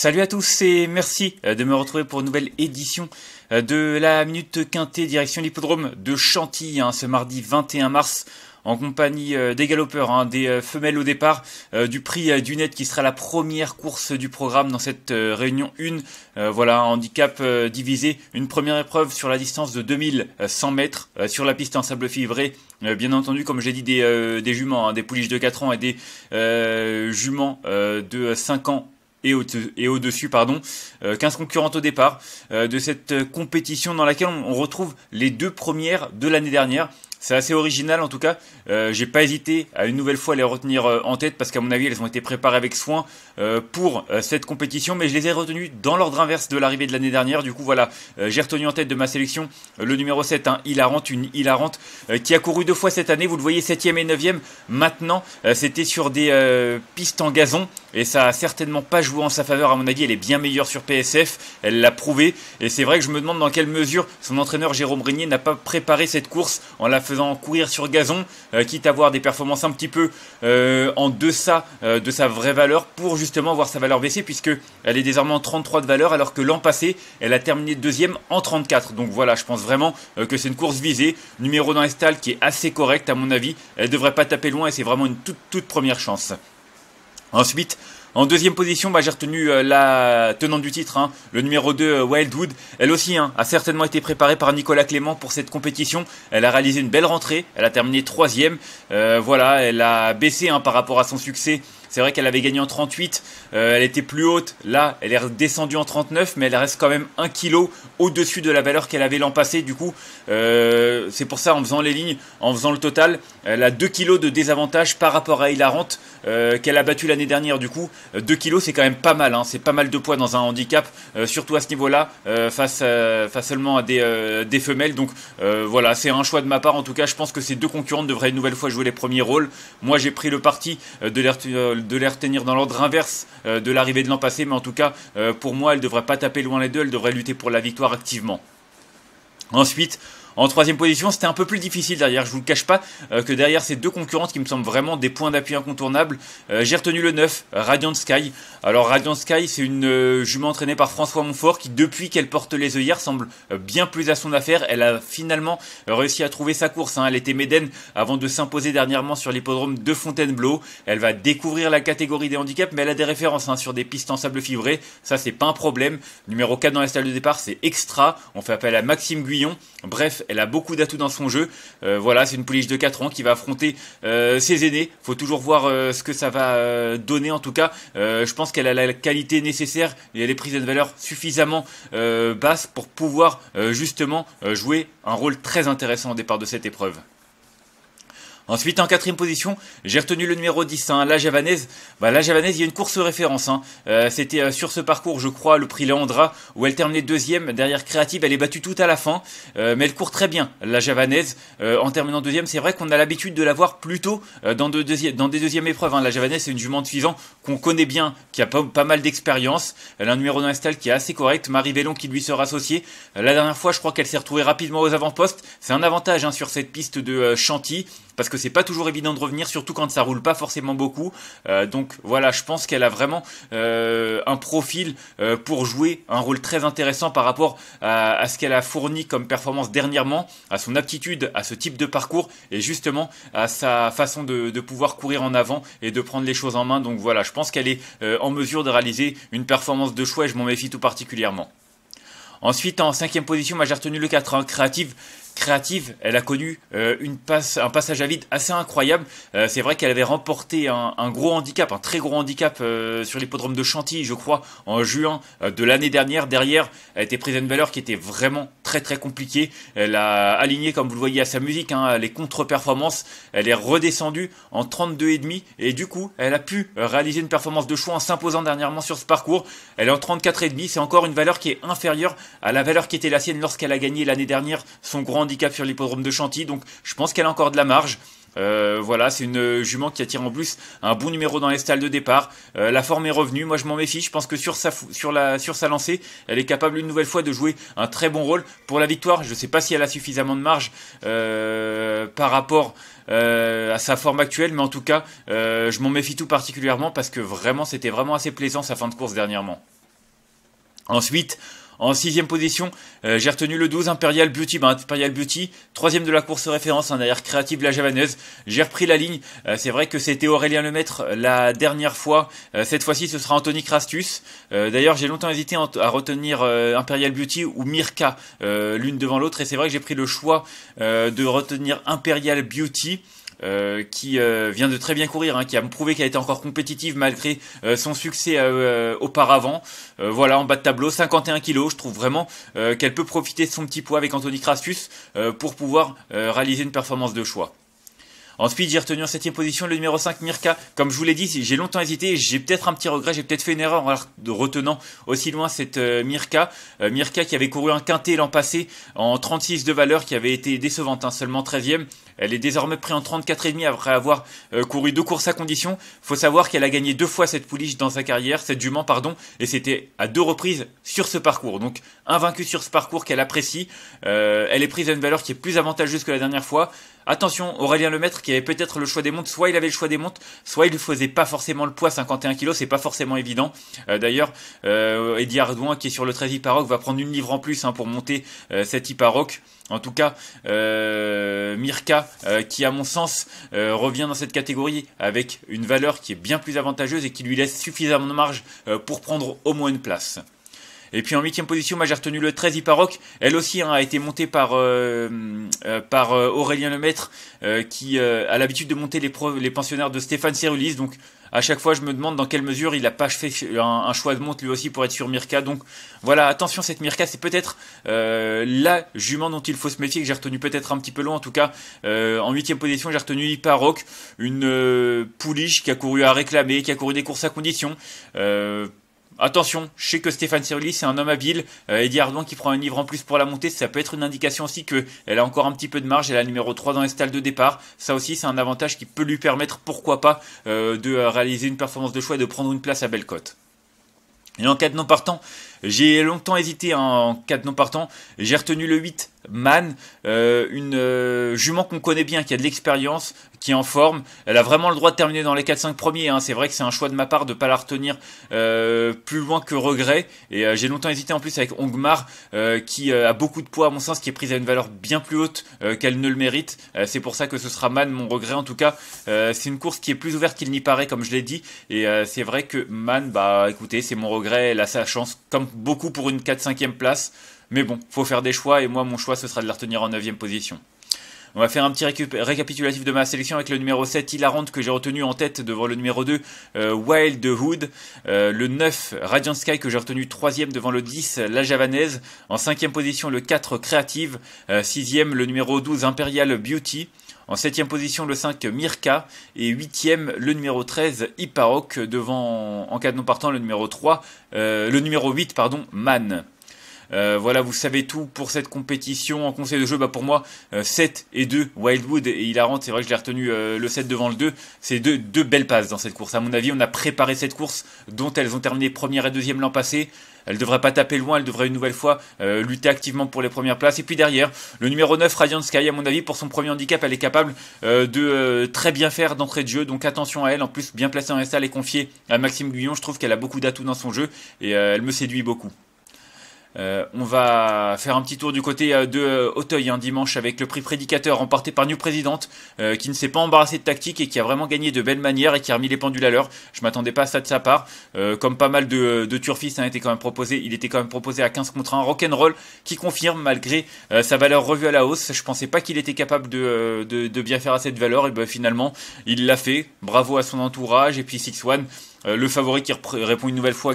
Salut à tous et merci euh, de me retrouver pour une nouvelle édition euh, de la Minute Quintée direction l'hippodrome de Chantilly hein, ce mardi 21 mars en compagnie euh, des galopeurs, hein, des femelles au départ, du prix du net qui sera la première course du programme dans cette réunion 1. voilà, handicap divisé, une première épreuve sur la distance de 2100 mètres sur la piste en sable fibré. bien entendu, comme j'ai dit, des, juments, hein, des pouliches de 4 ans et des juments de 5 ans et au-dessus, pardon, 15 euh, concurrentes au départ euh, de cette euh, compétition dans laquelle on retrouve les deux premières de l'année dernière, c'est assez original en tout cas. Euh, J'ai pas hésité à une nouvelle fois les retenir euh, en tête parce qu'à mon avis elles ont été préparées avec soin euh, pour euh, cette compétition. Mais je les ai retenues dans l'ordre inverse de l'arrivée de l'année dernière. Du coup voilà, euh, j'ai retenu en tête de ma sélection le numéro 7, hein, Hilarante, une Hilarante qui a couru deux fois cette année. Vous le voyez 7ème et 9ème. Maintenant c'était sur des pistes en gazon et ça a certainement pas joué en sa faveur. À mon avis elle est bien meilleure sur PSF. Elle l'a prouvé et c'est vrai que je me demande dans quelle mesure son entraîneur Jérôme Régnier n'a pas préparé cette course en la faisant courir sur gazon, euh, quitte à avoir des performances un petit peu euh, en deçà euh, de sa vraie valeur pour justement voir sa valeur baisser puisque elle est désormais en 33 de valeur alors que l'an passé elle a terminé deuxième en 34. Donc voilà, je pense vraiment que c'est une course visée, numéro dans les qui est assez correct à mon avis. Elle devrait pas taper loin et c'est vraiment une toute toute première chance. Ensuite, en deuxième position, bah, j'ai retenu euh, la tenante du titre, hein, le numéro 2 euh, Wildwood. Elle aussi hein, a certainement été préparée par Nicolas Clément pour cette compétition. Elle a réalisé une belle rentrée, elle a terminé troisième. Euh, voilà, elle a baissé hein, par rapport à son succès c'est vrai qu'elle avait gagné en 38, euh, elle était plus haute. Là, elle est descendue en 39, mais elle reste quand même 1 kg au-dessus de la valeur qu'elle avait l'an passé. Du coup, euh, c'est pour ça, en faisant les lignes, en faisant le total, elle a 2 kg de désavantage par rapport à Hilarante euh, qu'elle a battu l'année dernière. Du coup, 2 kg, c'est quand même pas mal. Hein. C'est pas mal de poids dans un handicap, surtout à ce niveau-là, face, seulement à des, femelles. Donc voilà, c'est un choix de ma part. En tout cas, je pense que ces deux concurrentes devraient une nouvelle fois jouer les premiers rôles. Moi, j'ai pris le parti de les de les retenir dans l'ordre inverse euh, de l'arrivée de l'an passé, mais en tout cas, euh, pour moi, elle ne devrait pas taper loin les deux, elles devrait lutter pour la victoire activement. Ensuite, en troisième position, c'était un peu plus difficile derrière, je vous le cache pas, euh, que derrière ces deux concurrentes qui me semblent vraiment des points d'appui incontournables. Euh, j'ai retenu le 9, Radiant Sky. Alors Radiant Sky, c'est une euh, jument entraînée par François Montfort qui, depuis qu'elle porte les œillères, semble bien plus à son affaire. Elle a finalement réussi à trouver sa course. Hein. Elle était médaine avant de s'imposer dernièrement sur l'hippodrome de Fontainebleau. Elle va découvrir la catégorie des handicaps, mais elle a des références hein, sur des pistes en sable fibré. Ça, c'est pas un problème. Numéro 4 dans la salle de départ, c'est extra. On fait appel à Maxime Guyon. Bref, elle a beaucoup d'atouts dans son jeu. Euh, voilà, c'est une pouliche de 4 ans qui va affronter euh, ses aînés. Faut toujours voir euh, ce que ça va donner en tout cas. je pense qu'elle a la qualité nécessaire et elle est prise de valeur suffisamment basse pour pouvoir justement jouer un rôle très intéressant au départ de cette épreuve. Ensuite, en quatrième position, j'ai retenu le numéro 10, hein, la javanaise. Bah, la javanaise, il y a une course référence. Hein. Euh, c'était euh, sur ce parcours, je crois, le prix Leandra, où elle terminait deuxième derrière Créative. Elle est battue tout à la fin, euh, mais elle court très bien, la javanaise. en terminant deuxième, c'est vrai qu'on a l'habitude de la voir plutôt dans, dans des deuxièmes épreuves. Hein. La javanaise, c'est une jument de suivant qu'on connaît bien, qui a pas, mal d'expérience. Elle a un numéro d'install qui est assez correct. Marie Vellon qui lui sera associée. la dernière fois, je crois qu'elle s'est retrouvée rapidement aux avant-postes. C'est un avantage sur cette piste de Chantilly parce que c'est pas toujours évident de revenir, surtout quand ça roule pas forcément beaucoup. Euh, donc voilà, je pense qu'elle a vraiment euh, un profil euh, pour jouer un rôle très intéressant par rapport à, ce qu'elle a fourni comme performance dernièrement, à son aptitude, à ce type de parcours et justement à sa façon de, pouvoir courir en avant et de prendre les choses en main. Donc voilà, je pense qu'elle est en mesure de réaliser une performance de choix et je m'en méfie tout particulièrement. Ensuite, en cinquième position, j'ai retenu le 4, hein, Créative » créative. Elle a connu euh, un passage à vide assez incroyable. Euh, c'est vrai qu'elle avait remporté un, gros handicap, un très gros handicap euh, sur l'hippodrome de Chantilly, je crois, en juin de l'année dernière. Derrière, elle était prise une valeur qui était vraiment très très compliquée. Elle a aligné, comme vous le voyez, à sa musique hein, les contre-performances. Elle est redescendue en 32,5 et du coup, elle a pu réaliser une performance de choix en s'imposant dernièrement sur ce parcours. Elle est en 34,5. C'est encore une valeur qui est inférieure à la valeur qui était la sienne lorsqu'elle a gagné l'année dernière son grand handicap sur l'hippodrome de Chantilly, donc je pense qu'elle a encore de la marge. Euh, voilà, c'est une jument qui attire en plus un bon numéro dans les stalles de départ. Euh, la forme est revenue. Moi, je m'en méfie. Je pense que sur sa, sur, la, sur sa lancée, elle est capable une nouvelle fois de jouer un très bon rôle pour la victoire. Je ne sais pas si elle a suffisamment de marge euh, par rapport à sa forme actuelle, mais en tout cas, je m'en méfie tout particulièrement parce que vraiment, c'était vraiment assez plaisant sa fin de course dernièrement. Ensuite, en sixième position, euh, j'ai retenu le 12 Imperial Beauty. Ben, Imperial Beauty, troisième de la course référence, hein, derrière Creative La Javanaise. J'ai repris la ligne. Euh, c'est vrai que c'était Aurélien Lemaître euh, la dernière fois. cette fois-ci, ce sera Anthony Crastus. D'ailleurs, j'ai longtemps hésité à retenir Imperial Beauty ou Mirka, l'une devant l'autre. Et c'est vrai que j'ai pris le choix de retenir Imperial Beauty. Euh, qui euh, vient de très bien courir, hein, qui a prouvé qu'elle était encore compétitive malgré euh, son succès auparavant. voilà, en bas de tableau, 51 kilos. Je trouve vraiment qu'elle peut profiter de son petit poids avec Anthony Crassus pour pouvoir réaliser une performance de choix. Ensuite, j'ai retenu en septième position le numéro 5 Mirka. Comme je vous l'ai dit, j'ai longtemps hésité, j'ai peut-être un petit regret, j'ai peut-être fait une erreur en retenant aussi loin cette euh, Mirka. Euh, Mirka qui avait couru un quintet l'an passé en 36 de valeur, qui avait été décevante, un hein, seulement 13e. Elle est désormais prise en 34,5 après avoir euh, couru deux courses à condition. Faut savoir qu'elle a gagné deux fois cette pouliche dans sa carrière, cette jument, pardon, et c'était à deux reprises sur ce parcours. Donc, invaincue sur ce parcours qu'elle apprécie. elle est prise à une valeur qui est plus avantageuse que la dernière fois. Attention, Aurélien Lemaître qui avait peut-être le choix des montes, soit il avait le choix des montes, soit il ne faisait pas forcément le poids 51 kg, c'est pas forcément évident. Euh, d'ailleurs, euh, Eddie Ardouin qui est sur le 13 Iparoc va prendre une livre en plus hein, pour monter euh, cet Iparoc. En tout cas, euh, Mirka, euh, qui à mon sens revient dans cette catégorie avec une valeur qui est bien plus avantageuse et qui lui laisse suffisamment de marge pour prendre au moins une place. Et puis en huitième position, moi j'ai retenu le 13 Iparoc. Elle aussi hein, a été montée par, euh, euh, par euh, Aurélien Lemaître, qui a l'habitude de monter les, pensionnaires de Stéphane Cerulis. Donc à chaque fois, je me demande dans quelle mesure il a pas fait un, choix de monte lui aussi pour être sur Mirka. Donc voilà, attention, cette Mirka, c'est peut-être la jument dont il faut se méfier, que j'ai retenu peut-être un petit peu loin En tout cas, en huitième position, j'ai retenu Iparoc, une pouliche qui a couru à réclamer, qui a couru des courses à condition. Attention, je sais que Stéphane Cyrilli c'est un homme habile. Euh, Eddie Ardouin qui prend un livre en plus pour la montée, ça peut être une indication aussi que elle a encore un petit peu de marge. Elle a numéro 3 dans les stalles de départ. Ça aussi c'est un avantage qui peut lui permettre, pourquoi pas, euh, de euh, réaliser une performance de choix et de prendre une place à belle Et en cas de non partant, j'ai longtemps hésité en cas de non partant. J'ai retenu le 8, Man, une jument qu'on connaît bien, qui a de l'expérience, en forme. Elle a vraiment le droit de terminer dans les 4-5 premiers. Hein. C'est vrai que c'est un choix de ma part de ne pas la retenir euh, plus loin que regret. Et euh, j'ai longtemps hésité en plus avec Ongmar, euh, qui a beaucoup de poids à mon sens, qui est prise à une valeur bien plus haute qu'elle ne le mérite. c'est pour ça que ce sera Man, mon regret en tout cas. c'est une course qui est plus ouverte qu'il n'y paraît, comme je l'ai dit. Et c'est vrai que Man, bah écoutez, c'est mon regret. Elle a sa chance, comme beaucoup pour une 4-5e place. Mais bon, faut faire des choix et moi mon choix ce sera de la retenir en 9 position. On va faire un petit récapitulatif de ma sélection avec le numéro 7, Hilarante, que j'ai retenu en tête devant le numéro 2, euh, Wild Hood. Euh, le 9, Radiant Sky, que j'ai retenu 3ème devant le 10, La Javanaise. En 5ème position, le 4, Creative. 6ème, euh, le numéro 12, Imperial Beauty. En 7ème position, le 5, Mirka. Et 8ème, le numéro 13, Hipparok, devant, en non partant, le numéro 3, le numéro 8, pardon, Man. Euh, voilà, vous savez tout pour cette compétition. En conseil de jeu, bah pour moi, 7 euh, et 2, Wildwood et Hilarante, c'est vrai que je l'ai retenu euh, le 7 devant le 2. C'est deux, deux belles passes dans cette course. À mon avis, on a préparé cette course dont elles ont terminé première et deuxième l'an passé. Elle devrait pas taper loin, elle devrait une nouvelle fois lutter activement pour les premières places. Et puis derrière, le numéro 9, Radiant Sky, à mon avis, pour son premier handicap, elle est capable de très bien faire d'entrée de jeu. Donc attention à elle. En plus, bien placée en SA, elle est confiée à Maxime Guyon. Je trouve qu'elle a beaucoup d'atouts dans son jeu et elle me séduit beaucoup. Euh, on va faire un petit tour du côté euh, de Hauteuil Auteuil un hein, dimanche avec le prix prédicateur remporté par New President euh, qui ne s'est pas embarrassé de tactique et qui a vraiment gagné de belles manières et qui a remis les pendules à l'heure. Je m'attendais pas à ça de sa part. comme pas mal de, de turfistes hein, été quand même proposé, il était quand même proposé à 15 contre 1 rock'n'roll qui confirme malgré sa valeur revue à la hausse. Je pensais pas qu'il était capable de, bien faire à cette valeur et ben finalement il l'a fait. Bravo à son entourage et puis Six One. Euh, le favori qui répond une nouvelle fois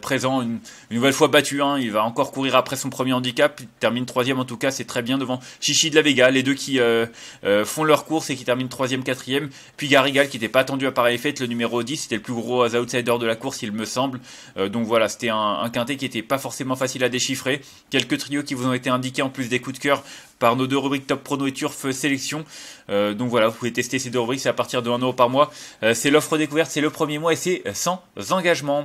présent, une, nouvelle fois battu. Hein, il va encore courir après son premier handicap. Il termine troisième en tout cas, c'est très bien devant Chichi de la Vega. Les deux qui euh, euh, font leur course et qui terminent troisième, quatrième. Puis Garigal qui n'était pas attendu à pareil fête, le numéro 10, c'était le plus gros outsider de la course, il me semble. donc voilà, c'était un, un, quintet qui n'était pas forcément facile à déchiffrer. Quelques trios qui vous ont été indiqués en plus des coups de cœur par nos deux rubriques Top Prono et Turf Sélection. Euh, donc voilà, vous pouvez tester ces deux rubriques, c'est à partir de 1€ par mois. Euh, c'est l'offre découverte, c'est le premier mois et c'est sans engagement.